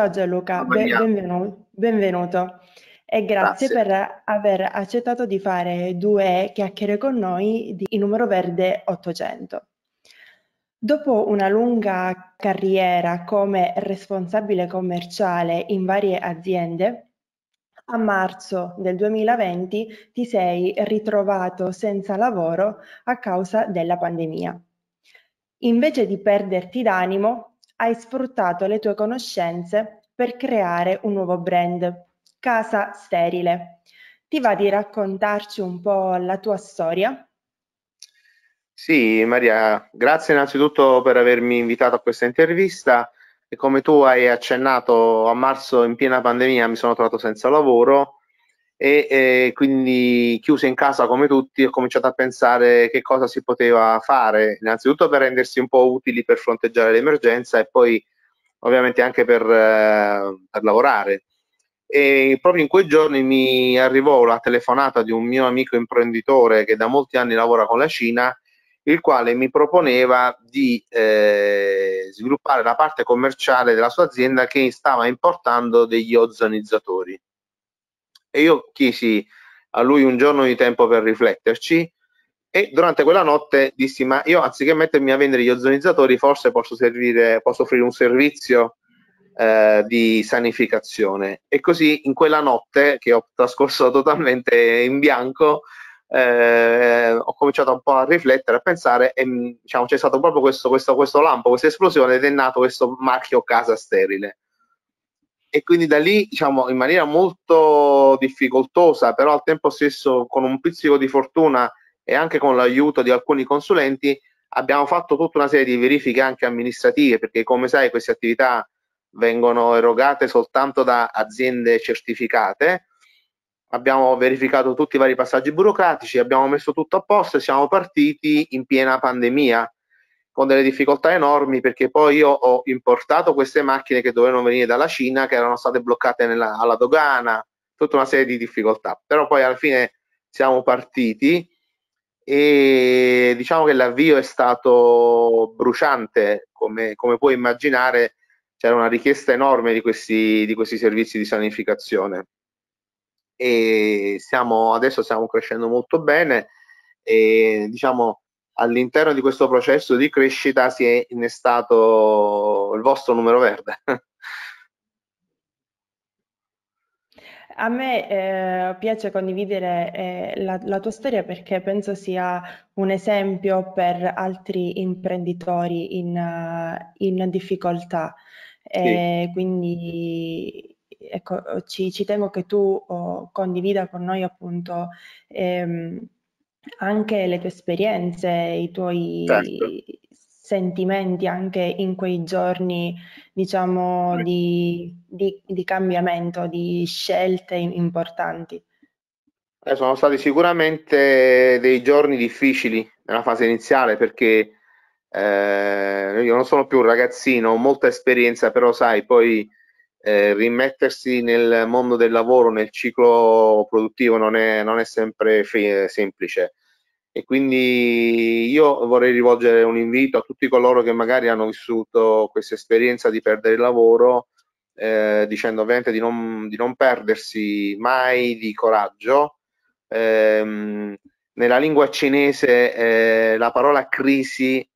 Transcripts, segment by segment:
Ciao Gianluca, benvenuto, benvenuto, e grazie, grazie, per aver accettato di fare due chiacchiere con noi di Numero Verde 800. Dopo una lunga carriera come responsabile commerciale in varie aziende, a marzo del 2020 ti sei ritrovato senza lavoro a causa della pandemia. Invece di perderti d'animo, hai sfruttato le tue conoscenze per creare un nuovo brand, Casa Sterile. Ti va di raccontarci un po' la tua storia? Sì, Maria, grazie innanzitutto per avermi invitato a questa intervista. E come tu hai accennato, a marzo in piena pandemia mi sono trovato senza lavoro e eh, quindi chiuso in casa come tutti ho cominciato a pensare che cosa si poteva fare, innanzitutto per rendersi un po' utili per fronteggiare l'emergenza e poi ovviamente anche per, eh, per lavorare. E proprio in quei giorni mi arrivò la telefonata di un mio amico imprenditore che da molti anni lavora con la Cina il quale mi proponeva di eh, sviluppare la parte commerciale della sua azienda che stava importando degli ozonizzatori e io chiesi a lui un giorno di tempo per rifletterci e durante quella notte dissi ma io anziché mettermi a vendere gli ozonizzatori forse posso, servire, posso offrire un servizio eh, di sanificazione e così in quella notte che ho trascorso totalmente in bianco eh, ho cominciato un po' a riflettere, a pensare e mm, diciamo, c'è stato proprio questo, questo, questo lampo, questa esplosione ed è nato questo marchio casa sterile e quindi da lì diciamo in maniera molto difficoltosa però al tempo stesso con un pizzico di fortuna e anche con l'aiuto di alcuni consulenti abbiamo fatto tutta una serie di verifiche anche amministrative perché come sai queste attività vengono erogate soltanto da aziende certificate abbiamo verificato tutti i vari passaggi burocratici abbiamo messo tutto a posto e siamo partiti in piena pandemia con delle difficoltà enormi perché poi io ho importato queste macchine che dovevano venire dalla Cina, che erano state bloccate nella, alla dogana, tutta una serie di difficoltà. Però poi alla fine siamo partiti e diciamo che l'avvio è stato bruciante, come, come puoi immaginare c'era una richiesta enorme di questi, di questi servizi di sanificazione e siamo, adesso stiamo crescendo molto bene e diciamo all'interno di questo processo di crescita si è innestato il vostro numero verde. A me eh, piace condividere eh, la, la, tua storia perché penso sia un esempio per altri imprenditori in, uh, in difficoltà. E sì. Eh, quindi ecco, ci, ci, temo che tu oh, condivida con noi appunto ehm, anche le tue esperienze, i tuoi certo. sentimenti anche in quei giorni, diciamo, di, di, di cambiamento, di scelte importanti. Eh, sono stati sicuramente dei giorni difficili nella fase iniziale perché eh, io non sono più un ragazzino, ho molta esperienza, però sai, poi eh, rimettersi nel mondo del lavoro, nel ciclo produttivo non è, non è sempre fi- semplice e quindi io vorrei rivolgere un invito a tutti coloro che magari hanno vissuto questa esperienza di perdere il lavoro eh, dicendo ovviamente di non, di non, perdersi mai di coraggio eh, nella lingua cinese eh, la parola crisi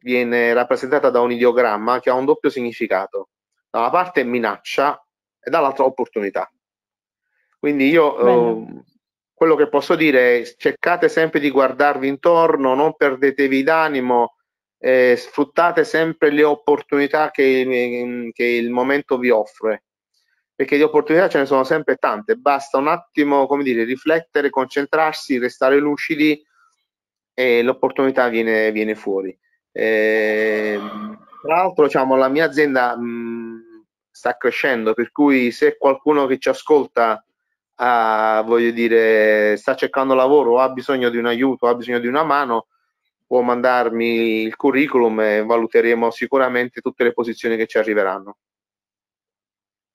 viene rappresentata da un ideogramma che ha un doppio significato da una parte minaccia e dall'altra opportunità. Quindi io ehm, quello che posso dire è cercate sempre di guardarvi intorno, non perdetevi d'animo, eh, sfruttate sempre le opportunità che, ehm, che il momento vi offre, perché di opportunità ce ne sono sempre tante, basta un attimo, come dire, riflettere, concentrarsi, restare lucidi e l'opportunità viene, viene fuori. Eh, tra l'altro, diciamo, la mia azienda sta crescendo, per cui se qualcuno che ci ascolta ha, voglio dire, sta cercando lavoro ha bisogno di un aiuto, ha bisogno di una mano, può mandarmi il curriculum e valuteremo sicuramente tutte le posizioni che ci arriveranno.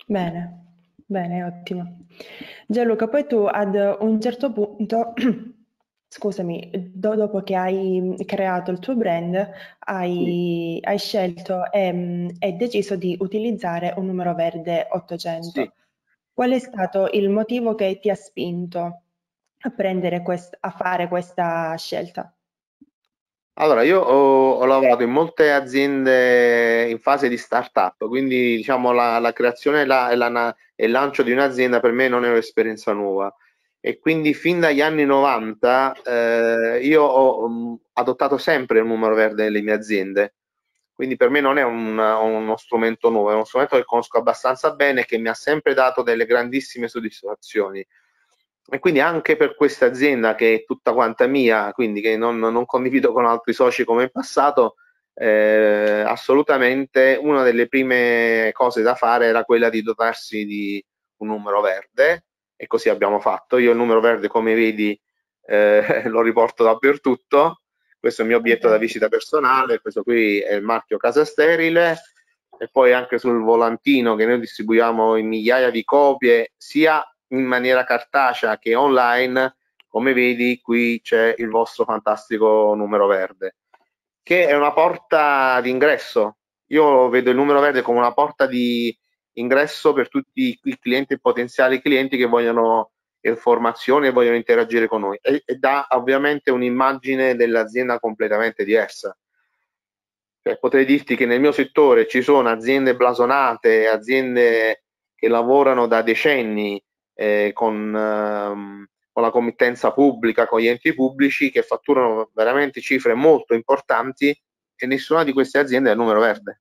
Bene, bene, ottimo. Gianluca, poi tu ad un certo punto scusami, do, dopo che hai mm, creato il tuo brand, hai, sì. hai scelto e, mm, e, deciso di utilizzare un numero verde 800. Sì. Qual è stato il motivo che ti ha spinto a, quest- a fare questa scelta? Allora, io ho, ho, lavorato in molte aziende in fase di startup, quindi diciamo la, la creazione e, la, e, la, e, il lancio di un'azienda per me non è un'esperienza nuova e quindi fin dagli anni 90 eh, io ho mh, mm, adottato sempre il numero verde nelle mie aziende, quindi per me non è un, uno strumento nuovo, è uno strumento che conosco abbastanza bene e che mi ha sempre dato delle grandissime soddisfazioni. E quindi anche per questa azienda che è tutta quanta mia, quindi che non, non condivido con altri soci come in passato, eh, assolutamente una delle prime cose da fare era quella di dotarsi di un numero verde e così abbiamo fatto. Io il numero verde, come vedi, eh, lo riporto dappertutto. Questo è il mio obietto da visita personale, questo qui è il marchio Casa Sterile e poi anche sul volantino che noi distribuiamo in migliaia di copie sia in maniera cartacea che online. Come vedi qui c'è il vostro fantastico numero verde, che è una porta d'ingresso. Io vedo il numero verde come una porta di, ingresso per tutti i clienti e potenziali clienti che vogliono informazioni e vogliono interagire con noi e, e dà ovviamente un'immagine dell'azienda completamente diversa. Cioè, potrei dirti che nel mio settore ci sono aziende blasonate, aziende che lavorano da decenni eh, con, ehm, con la committenza pubblica, con gli enti pubblici, che fatturano veramente cifre molto importanti e nessuna di queste aziende è il numero verde.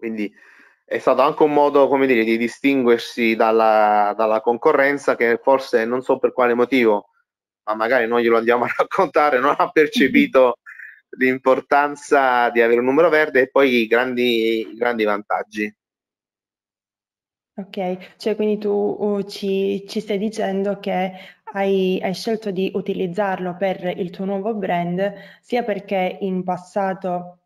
Quindi è stato anche un modo, come dire, di distinguersi dalla, dalla concorrenza che forse non so per quale motivo, ma magari noi glielo andiamo a raccontare, non ha percepito l'importanza di avere un numero verde e poi i grandi, i grandi vantaggi. Ok, cioè quindi tu uh, ci, ci, stai dicendo che hai, hai, scelto di utilizzarlo per il tuo nuovo brand, sia perché in passato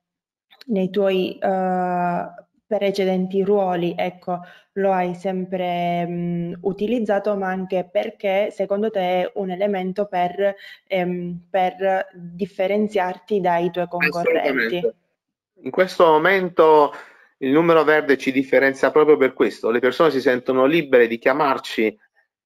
nei tuoi uh, precedenti ruoli, ecco, lo hai sempre mh, mm, utilizzato, ma anche perché secondo te è un elemento per, ehm, per differenziarti dai tuoi concorrenti. In questo momento il numero verde ci differenzia proprio per questo, le persone si sentono libere di chiamarci,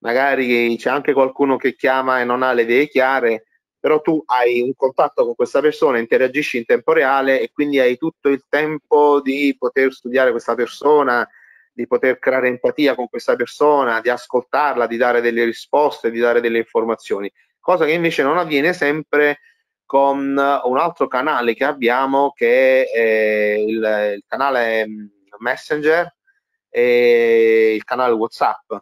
magari c'è anche qualcuno che chiama e non ha le idee chiare, però tu hai un contatto con questa persona, interagisci in tempo reale e quindi hai tutto il tempo di poter studiare questa persona, di poter creare empatia con questa persona, di ascoltarla, di dare delle risposte, di dare delle informazioni, cosa che invece non avviene sempre con un altro canale che abbiamo che è il, il canale mm, Messenger e il canale WhatsApp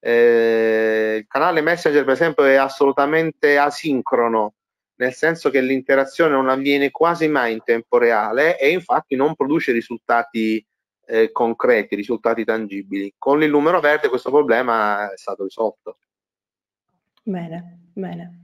eh, il canale Messenger per esempio è assolutamente asincrono, nel senso che l'interazione non avviene quasi mai in tempo reale e infatti non produce risultati eh, concreti, risultati tangibili. Con il numero verde questo problema è stato risolto. Bene, bene.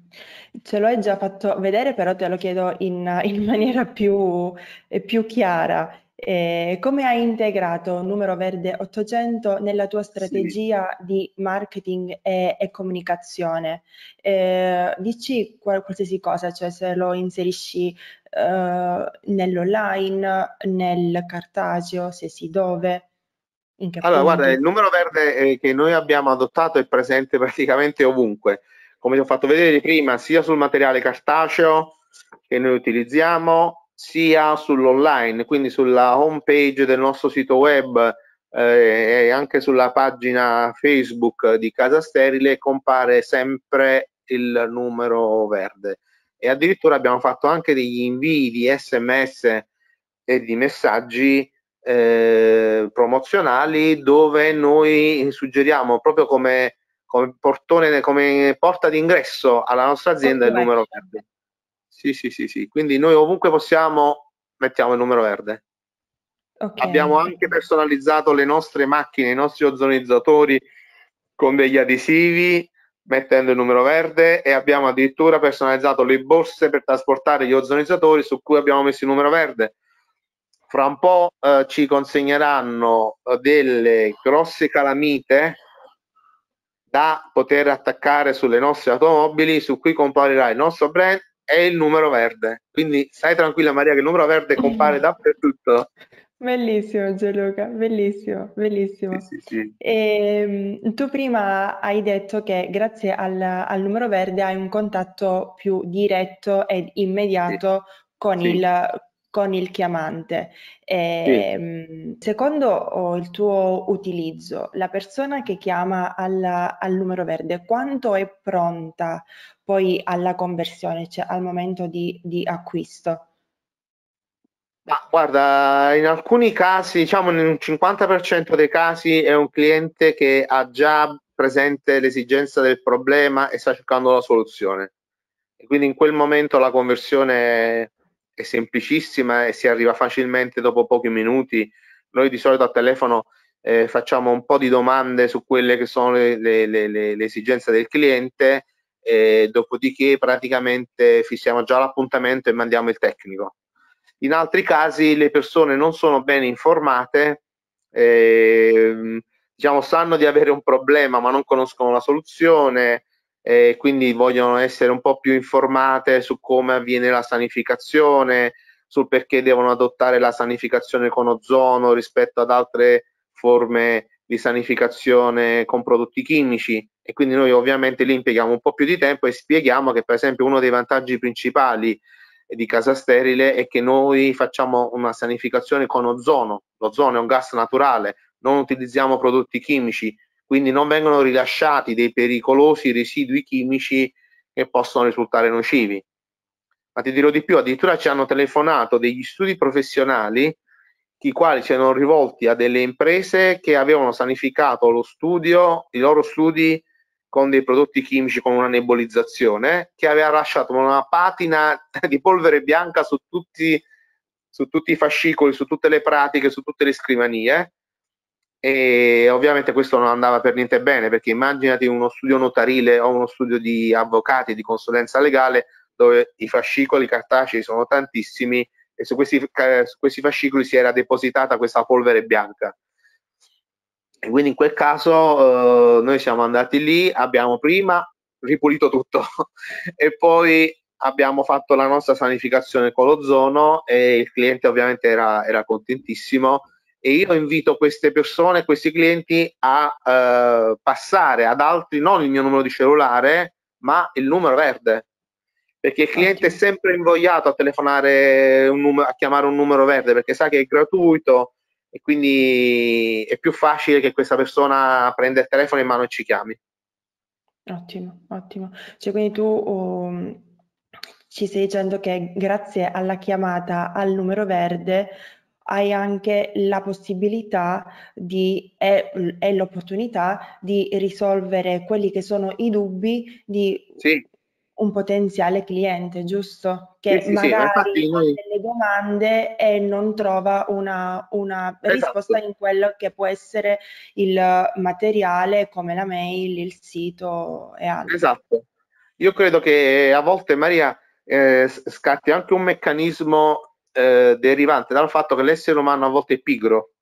Ce l'hai già fatto vedere, però te lo chiedo in, in maniera più, eh, più chiara. Eh, come hai integrato Numero Verde 800 nella tua strategia sì. di marketing e, e comunicazione? Eh, dici qual- qualsiasi cosa, cioè se lo inserisci eh, nell'online, nel cartaceo, se sì dove. allora, punto? guarda, il numero verde eh, che noi abbiamo adottato è presente praticamente ovunque. Come ti ho fatto vedere prima, sia sul materiale cartaceo che noi utilizziamo, sia sull'online, quindi sulla home page del nostro sito web eh, e anche sulla pagina Facebook di Casa Sterile compare sempre il numero verde e addirittura abbiamo fatto anche degli invii di sms e di messaggi eh, promozionali dove noi suggeriamo proprio come, come, portone, come porta d'ingresso alla nostra azienda il numero verde sì, sì, sì, sì. Quindi noi ovunque possiamo mettiamo il numero verde. Okay. Abbiamo anche personalizzato le nostre macchine, i nostri ozonizzatori con degli adesivi mettendo il numero verde e abbiamo addirittura personalizzato le borse per trasportare gli ozonizzatori su cui abbiamo messo il numero verde. Fra un po' eh, ci consegneranno eh, delle grosse calamite da poter attaccare sulle nostre automobili su cui comparirà il nostro brand è il numero verde. Quindi stai tranquilla Maria che il numero verde compare dappertutto. Bellissimo Gianluca, bellissimo, bellissimo. Sì, sì, sì. E, ehm, tu prima hai detto che grazie al, al, numero verde hai un contatto più diretto e immediato con il, con, il, chiamante. E, ehm, secondo il tuo utilizzo, la persona che chiama alla, al numero verde quanto è pronta? poi alla conversione, cioè al momento di, di acquisto? Ma guarda, in alcuni casi, diciamo nel 50% dei casi è un cliente che ha già presente l'esigenza del problema e sta cercando la soluzione. E quindi in quel momento la conversione è semplicissima e si arriva facilmente dopo pochi minuti. Noi di solito a telefono eh, facciamo un po' di domande su quelle che sono le, le, le, le esigenze del cliente e dopodiché praticamente fissiamo già l'appuntamento e mandiamo il tecnico. In altri casi le persone non sono ben informate, eh, diciamo, sanno di avere un problema ma non conoscono la soluzione e quindi vogliono essere un po' più informate su come avviene la sanificazione, sul perché devono adottare la sanificazione con ozono rispetto ad altre forme di sanificazione con prodotti chimici e quindi noi ovviamente lì impieghiamo un po' più di tempo e spieghiamo che per esempio uno dei vantaggi principali di casa sterile è che noi facciamo una sanificazione con ozono, l'ozono è un gas naturale, non utilizziamo prodotti chimici, quindi non vengono rilasciati dei pericolosi residui chimici che possono risultare nocivi. Ma ti dirò di più, addirittura ci hanno telefonato degli studi professionali i quali si erano rivolti a delle imprese che avevano sanificato lo studio, i loro studi con dei prodotti chimici con una nebulizzazione che aveva lasciato una patina di polvere bianca su tutti, su tutti i fascicoli, su tutte le pratiche, su tutte le scrivanie e ovviamente questo non andava per niente bene perché immaginati uno studio notarile o uno studio di avvocati di consulenza legale dove i fascicoli cartacei sono tantissimi e su questi, su questi fascicoli si era depositata questa polvere bianca. E quindi in quel caso eh, noi siamo andati lì, abbiamo prima ripulito tutto e poi abbiamo fatto la nostra sanificazione con l'ozono e il cliente ovviamente era, era contentissimo e io invito queste persone, questi clienti a eh, passare ad altri non il mio numero di cellulare ma il numero verde perché il ah, cliente è sempre invogliato a telefonare numero, a chiamare un numero verde perché sa che è gratuito e quindi è più facile che questa persona prenda il telefono in mano e ci chiami. Ottimo, ottimo. Cioè, quindi tu um, ci stai dicendo che grazie alla chiamata al numero verde hai anche la possibilità di, e, e l'opportunità di risolvere quelli che sono i dubbi di sì un potenziale cliente, giusto? Che sì, magari sì, ma noi... ha delle domande e non trova una, una esatto. risposta in quello che può essere il materiale come la mail, il sito e altro. Esatto. Io credo che a volte Maria eh, scatti anche un meccanismo eh, derivante dal fatto che l'essere umano a volte è pigro.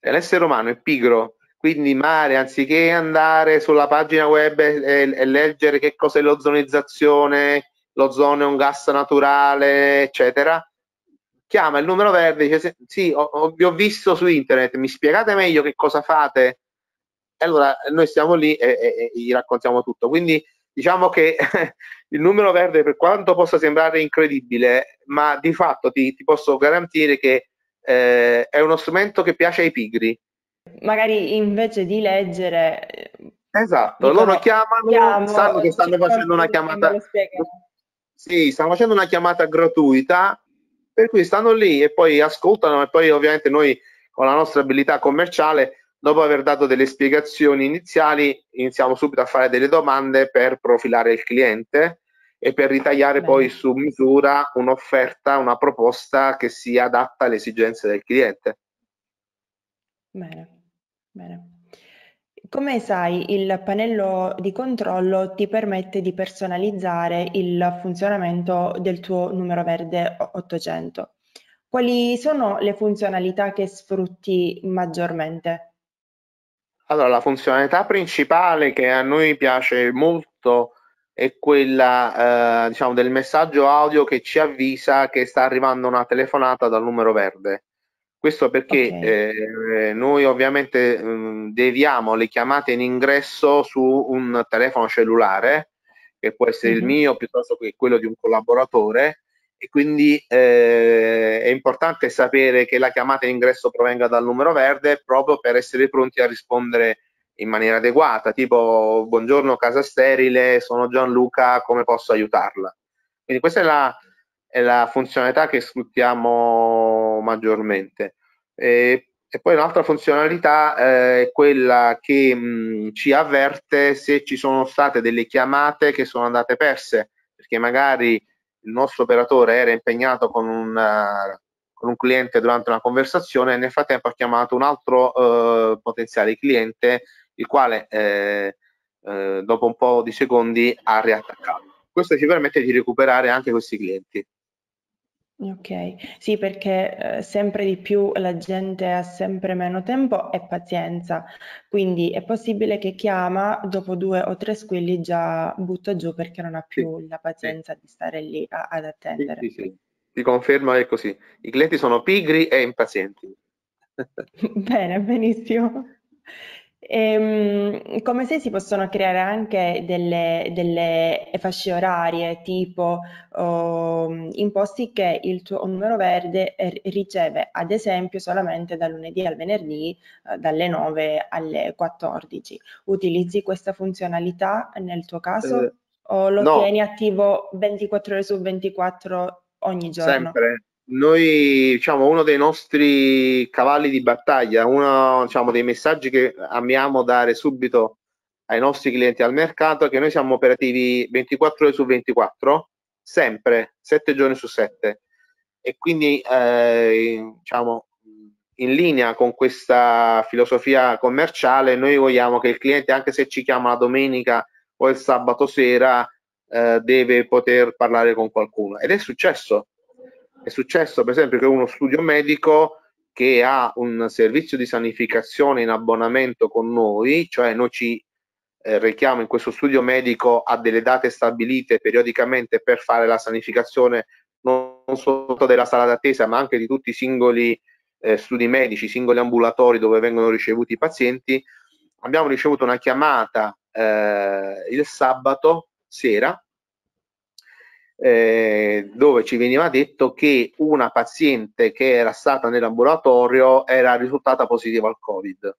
Cioè, l'essere umano è pigro quindi Mare, anziché andare sulla pagina web e, e leggere che cos'è l'ozonizzazione, l'ozono è un gas naturale, eccetera, chiama il numero verde e dice sì, ho, ho, vi ho visto su internet, mi spiegate meglio che cosa fate? E allora noi stiamo lì e, e, e gli raccontiamo tutto. Quindi diciamo che il numero verde, per quanto possa sembrare incredibile, ma di fatto ti, ti posso garantire che eh, è uno strumento che piace ai pigri, magari invece di leggere... Eh, esatto, dicono, loro chiamano, chiamo, sanno che stanno facendo una chiamata... Sì, stanno facendo una chiamata gratuita, per cui stanno lì e poi ascoltano e poi ovviamente noi con la nostra abilità commerciale, dopo aver dato delle spiegazioni iniziali, iniziamo subito a fare delle domande per profilare il cliente e per ritagliare Bene. poi su misura un'offerta, una proposta che si adatta alle esigenze del cliente. Bene. Bene. Come sai, il pannello di controllo ti permette di personalizzare il funzionamento del tuo numero verde 800. Quali sono le funzionalità che sfrutti maggiormente? Allora, la funzionalità principale che a noi piace molto è quella eh, diciamo, del messaggio audio che ci avvisa che sta arrivando una telefonata dal numero verde. Questo perché okay. eh, noi ovviamente mh, mm, deviamo le chiamate in ingresso su un telefono cellulare, che può essere mm-hmm. il mhm. mio piuttosto che quello di un collaboratore, e quindi eh, è importante sapere che la chiamata in ingresso provenga dal numero verde proprio per essere pronti a rispondere in maniera adeguata, tipo buongiorno casa sterile, sono Gianluca, come posso aiutarla? Quindi questa è la, è la funzionalità che sfruttiamo maggiormente. E, e poi un'altra funzionalità eh, è quella che mh, ci avverte se ci sono state delle chiamate che sono andate perse, perché magari il nostro operatore era impegnato con un, uh, con un cliente durante una conversazione e nel frattempo ha chiamato un altro uh, potenziale cliente, il quale eh, eh, dopo un po' di secondi ha riattaccato. Questo ci permette di recuperare anche questi clienti. Ok, sì, perché eh, sempre di più la gente ha sempre meno tempo e pazienza, quindi è possibile che chiama dopo due o tre squilli già butta giù perché non ha più sì, la pazienza sì. di stare lì a, ad attendere. Sì, sì, Ti confermo è così. I clienti sono pigri e impazienti. Bene, benissimo. Ehm, come se si possono creare anche delle, delle fasce orarie, tipo oh, in posti che il tuo numero verde riceve, ad esempio, solamente da lunedì al venerdì, eh, dalle 9 alle 14. Utilizzi questa funzionalità nel tuo caso eh, o lo no. tieni attivo 24 ore su 24 ogni giorno? Sempre noi diciamo uno dei nostri cavalli di battaglia, uno diciamo, dei messaggi che amiamo dare subito ai nostri clienti al mercato è che noi siamo operativi 24 ore su 24, sempre, 7 giorni su 7 e quindi eh, diciamo in linea con questa filosofia commerciale noi vogliamo che il cliente anche se ci chiama la domenica o il sabato sera eh, deve poter parlare con qualcuno ed è successo è successo per esempio che uno studio medico che ha un servizio di sanificazione in abbonamento con noi, cioè noi ci eh, rechiamo in questo studio medico a delle date stabilite periodicamente per fare la sanificazione non solo della sala d'attesa ma anche di tutti i singoli eh, studi medici, singoli ambulatori dove vengono ricevuti i pazienti, abbiamo ricevuto una chiamata eh, il sabato sera eh, dove ci veniva detto che una paziente che era stata nell'ambulatorio era risultata positiva al Covid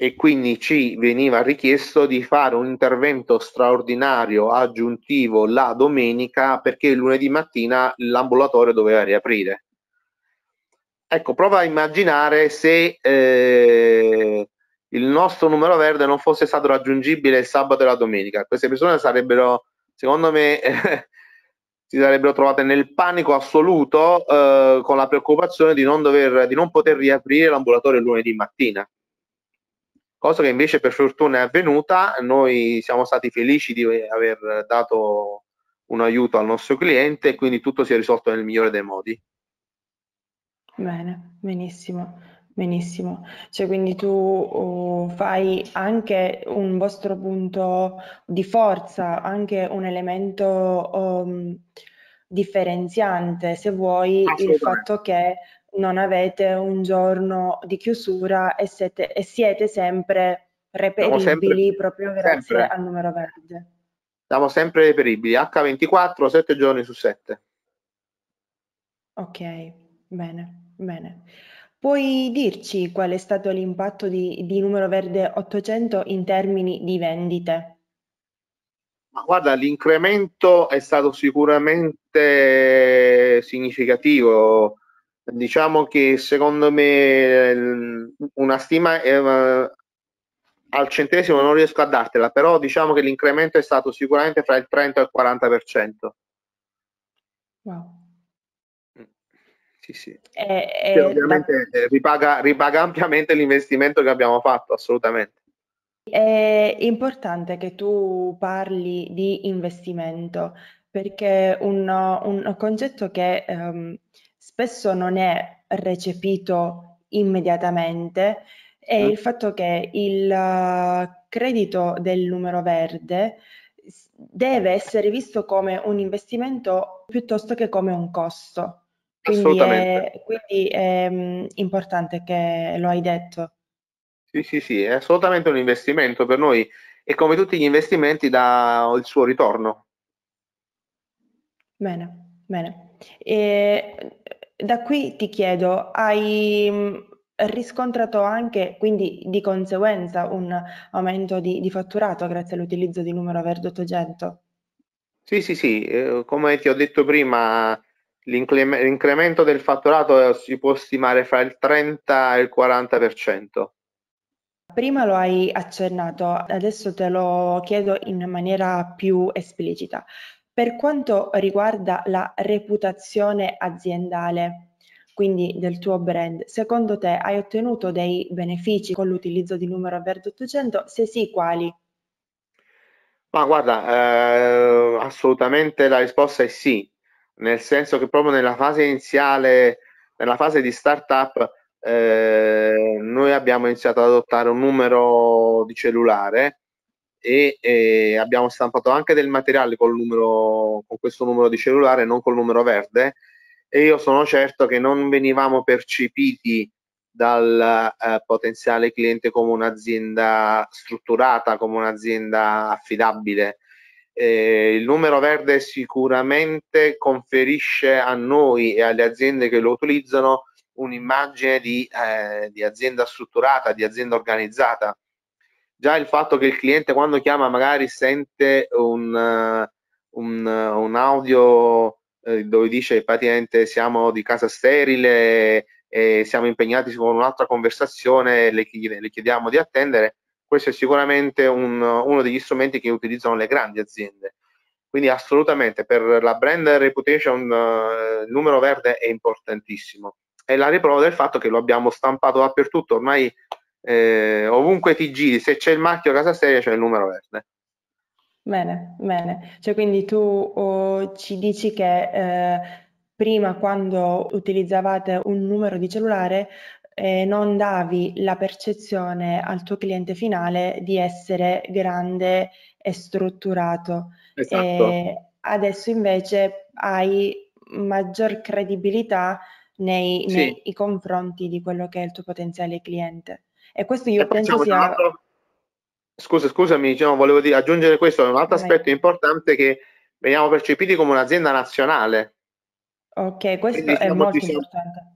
e quindi ci veniva richiesto di fare un intervento straordinario aggiuntivo la domenica perché lunedì mattina l'ambulatorio doveva riaprire. Ecco, prova a immaginare se eh, il nostro numero verde non fosse stato raggiungibile il sabato e la domenica. Queste persone sarebbero secondo me eh, si sarebbero trovate nel panico assoluto eh, con la preoccupazione di non, dover, di non poter riaprire l'ambulatorio lunedì mattina. Cosa che invece per fortuna è avvenuta, noi siamo stati felici di aver dato un aiuto al nostro cliente e quindi tutto si è risolto nel migliore dei modi. Bene, benissimo. Benissimo, cioè quindi tu uh, fai anche un vostro punto di forza, anche un elemento um, differenziante, se vuoi, il fatto che non avete un giorno di chiusura e siete, e siete sempre reperibili sempre, proprio grazie sempre. al numero verde. Siamo sempre reperibili, H24, 7 giorni su 7. Ok, bene, bene. Puoi dirci qual è stato l'impatto di di Numero Verde 800 in termini di vendite? Ma guarda, l'incremento è stato sicuramente significativo. Diciamo che secondo me una stima eh, al centesimo non riesco a dartela, però diciamo che l'incremento è stato sicuramente fra il 30 e il 40%. Wow sì, sì. Eh, e, e eh, ovviamente la... Eh, ripaga, ripaga ampiamente l'investimento che abbiamo fatto, assolutamente. È importante che tu parli di investimento perché un, un concetto che um, spesso non è recepito immediatamente è mm. il fatto che il credito del numero verde deve essere visto come un investimento piuttosto che come un costo. Quindi è, quindi è mhmm, importante che lo hai detto. Sì, sì, sì, è assolutamente un investimento per noi e come tutti gli investimenti dà il suo ritorno. Bene, bene. E mhmm, da qui ti chiedo, hai mhmm, riscontrato anche quindi di conseguenza un aumento di, di fatturato grazie all'utilizzo di numero Verdotto 800? Sì, sì, sì, eh, come ti ho detto prima, l'increm- l'incremento del fatturato eh, si può stimare fra il 30 e il 40%. Prima lo hai accennato, adesso te lo chiedo in maniera più esplicita. Per quanto riguarda la reputazione aziendale, quindi del tuo brand, secondo te hai ottenuto dei benefici con l'utilizzo di numero verde 800? Se sì, quali? Ma guarda, eh, assolutamente la risposta è sì nel senso che proprio nella fase iniziale, nella fase di startup, eh, noi abbiamo iniziato ad adottare un numero di cellulare e, e, abbiamo stampato anche del materiale col numero, con questo numero di cellulare, non col numero verde. E io sono certo che non venivamo percepiti dal eh, potenziale cliente come un'azienda strutturata, come un'azienda affidabile eh, il numero verde sicuramente conferisce a noi e alle aziende che lo utilizzano un'immagine di, eh, di, azienda strutturata, di azienda organizzata. Già il fatto che il cliente quando chiama magari sente un, uh, un, uh, un audio eh, dove dice il siamo di casa sterile e siamo impegnati con un'altra conversazione, le, le chiediamo di attendere, questo è sicuramente un, uno degli strumenti che utilizzano le grandi aziende. Quindi assolutamente per la brand reputation eh, il numero verde è importantissimo. È la riprova del fatto che lo abbiamo stampato dappertutto, ormai eh, ovunque ti giri, se c'è il marchio casa seria c'è il numero verde. Bene, bene. Cioè quindi tu oh, ci dici che... Eh prima quando utilizzavate un numero di cellulare eh, non davi la percezione al tuo cliente finale di essere grande e strutturato. Esatto. E eh, adesso invece hai maggior credibilità nei, sì. nei confronti di quello che è il tuo potenziale cliente. E questo io e penso sia... Altro... Scusa, scusami, diciamo, volevo dire, aggiungere questo, è un altro Vai. aspetto importante che veniamo percepiti come un'azienda nazionale. Ok, questo Quindi è molto diciamo... importante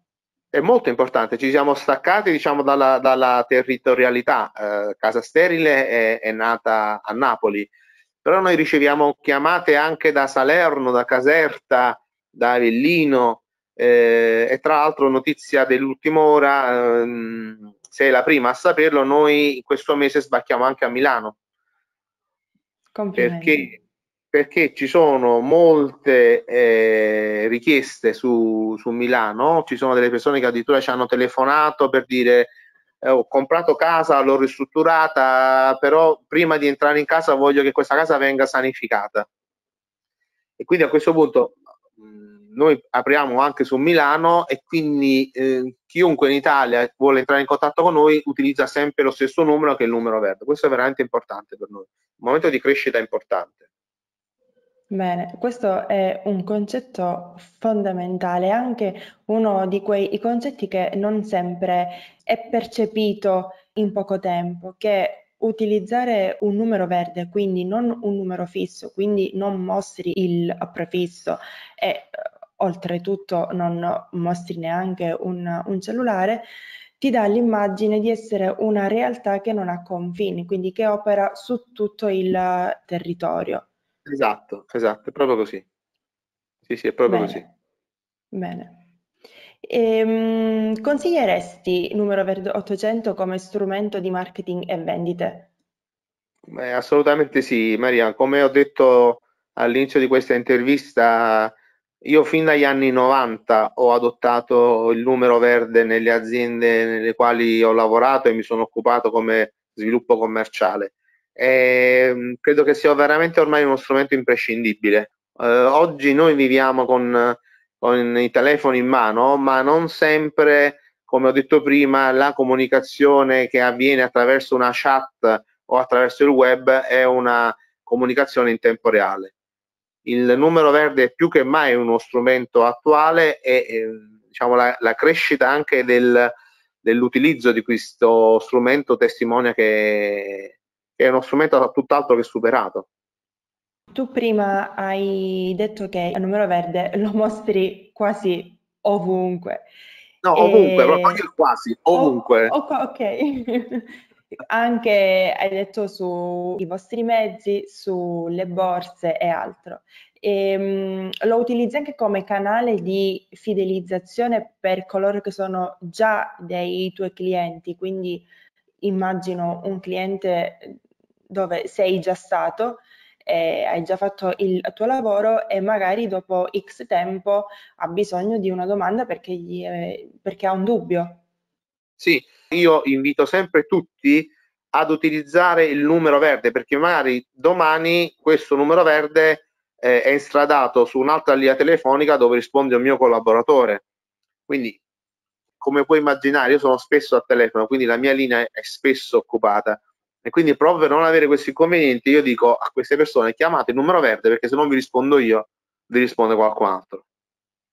è molto importante, ci siamo staccati diciamo, dalla, dalla territorialità, eh, Casa Sterile è, è, nata a Napoli, però noi riceviamo chiamate anche da Salerno, da Caserta, da Avellino eh, e tra l'altro notizia dell'ultima ora, ehm, sei la prima a saperlo, noi questo mese sbacchiamo anche a Milano. Perché, perché ci sono molte... Eh, richieste su, su, Milano, ci sono delle persone che addirittura ci hanno telefonato per dire eh, ho comprato casa, l'ho ristrutturata, però prima di entrare in casa voglio che questa casa venga sanificata. E quindi a questo punto mm, noi apriamo anche su Milano e quindi eh, chiunque in Italia vuole entrare in contatto con noi utilizza sempre lo stesso numero che è il numero verde. Questo è veramente importante per noi, un momento di crescita importante. Bene, questo è un concetto fondamentale, anche uno di quei concetti che non sempre è percepito in poco tempo, che utilizzare un numero verde, quindi non un numero fisso, quindi non mostri il prefisso e eh, oltretutto non mostri neanche un, un cellulare, ti dà l'immagine di essere una realtà che non ha confini, quindi che opera su tutto il eh, territorio. Esatto, esatto, è proprio così. Sì, sì, è proprio Bene. così. Bene. Ehm, consiglieresti Numero Verde 800 come strumento di marketing e vendite? Beh, assolutamente sì, Maria. Come ho detto all'inizio di questa intervista, io fin dagli anni 90 ho adottato il numero verde nelle aziende nelle quali ho lavorato e mi sono occupato come sviluppo commerciale e ehm, credo che sia veramente ormai uno strumento imprescindibile. Eh, oggi noi viviamo con, con, i telefoni in mano, ma non sempre, come ho detto prima, la comunicazione che avviene attraverso una chat o attraverso il web è una comunicazione in tempo reale. Il numero verde è più che mai uno strumento attuale e eh, diciamo, la, la, crescita anche del, dell'utilizzo di questo strumento testimonia che è uno strumento tutt'altro che superato. Tu prima hai detto che il numero verde lo mostri quasi ovunque. No, ovunque, proprio quasi, ovunque. O, o, ok. Anche hai detto sui vostri mezzi, sulle borse e altro. E, um, lo utilizzi anche come canale di fidelizzazione per coloro che sono già dei tuoi clienti, quindi immagino un cliente dove sei già stato, hai già fatto il tuo lavoro e magari dopo X tempo ha bisogno di una domanda perché, gli, eh, perché ha un dubbio. Sì, io invito sempre tutti ad utilizzare il numero verde perché magari domani questo numero verde eh, è stradato su un'altra linea telefonica dove risponde un mio collaboratore. Quindi, come puoi immaginare, io sono spesso al telefono, quindi la mia linea è spesso occupata e quindi proprio per non avere questi inconvenienti, io dico a queste persone chiamate il numero verde perché se non vi rispondo io vi risponde qualcun altro.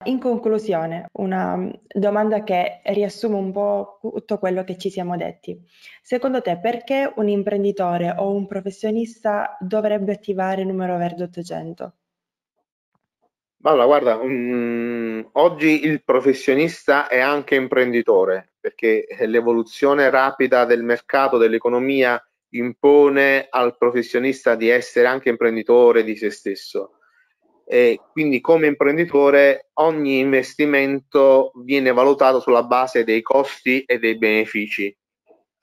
In conclusione, una mm, domanda che riassume un po' tutto quello che ci siamo detti. Secondo te perché un imprenditore o un professionista dovrebbe attivare il numero verde 800? Allora, guarda, um, oggi il professionista è anche imprenditore, perché l'evoluzione rapida del mercato, dell'economia impone al professionista di essere anche imprenditore di se stesso. E quindi come imprenditore ogni investimento viene valutato sulla base dei costi e dei benefici.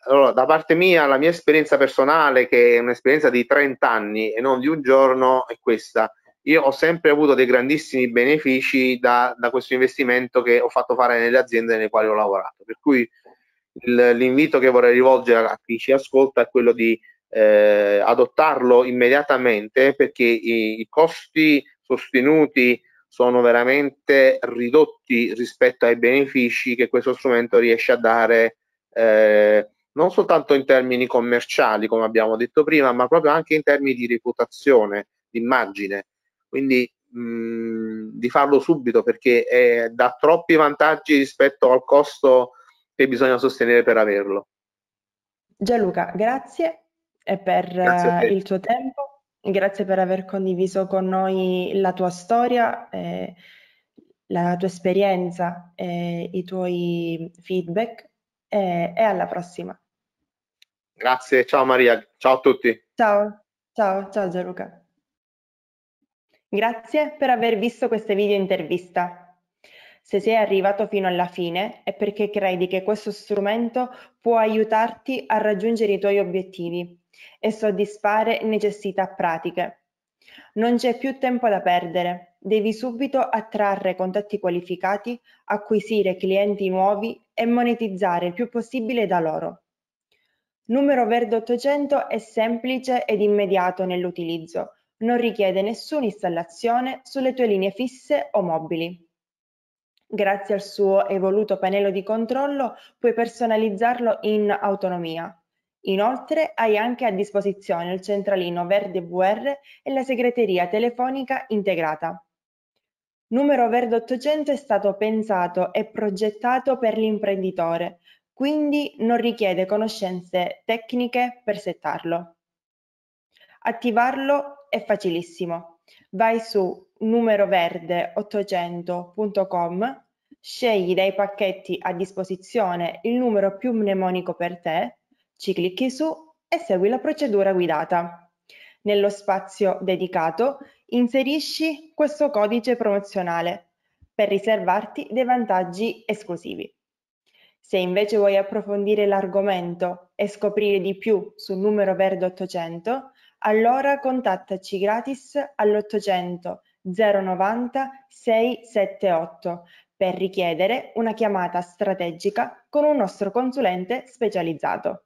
Allora, da parte mia, la mia esperienza personale, che è un'esperienza di 30 anni e non di un giorno, è questa. Io ho sempre avuto dei grandissimi benefici da, da questo investimento che ho fatto fare nelle aziende nelle quali ho lavorato. Per cui l'invito che vorrei rivolgere a chi ci ascolta è quello di eh, adottarlo immediatamente perché i, i, costi sostenuti sono veramente ridotti rispetto ai benefici che questo strumento riesce a dare eh, non soltanto in termini commerciali come abbiamo detto prima ma proprio anche in termini di reputazione di immagine quindi mh, mm, di farlo subito perché eh, dà troppi vantaggi rispetto al costo e bisogna sostenere per averlo. Gianluca, grazie eh, per grazie eh, il tuo tempo, grazie per aver condiviso con noi la tua storia, eh, la tua esperienza, eh, i tuoi feedback eh, e alla prossima. Grazie, ciao Maria, ciao a tutti. Ciao, ciao, ciao Gianluca. Grazie per aver visto queste video intervista. Se sei arrivato fino alla fine è perché credi che questo strumento può aiutarti a raggiungere i tuoi obiettivi e soddisfare necessità pratiche. Non c'è più tempo da perdere, devi subito attrarre contatti qualificati, acquisire clienti nuovi e monetizzare il più possibile da loro. Numero Verde 800 è semplice ed immediato nell'utilizzo, non richiede nessuna installazione sulle tue linee fisse o mobili. Grazie al suo evoluto pannello di controllo puoi personalizzarlo in autonomia. Inoltre hai anche a disposizione il centralino verde VR e la segreteria telefonica integrata. Numero Verde 800 è stato pensato e progettato per l'imprenditore, quindi non richiede conoscenze tecniche per settarlo. Attivarlo è facilissimo. Vai su numero verde 800.com, scegli dai pacchetti a disposizione il numero più mnemonico per te, ci clicchi su e segui la procedura guidata. Nello spazio dedicato inserisci questo codice promozionale per riservarti dei vantaggi esclusivi. Se invece vuoi approfondire l'argomento e scoprire di più sul numero verde 800, allora contattaci gratis all'800 090 678 per richiedere una chiamata strategica con un nostro consulente specializzato.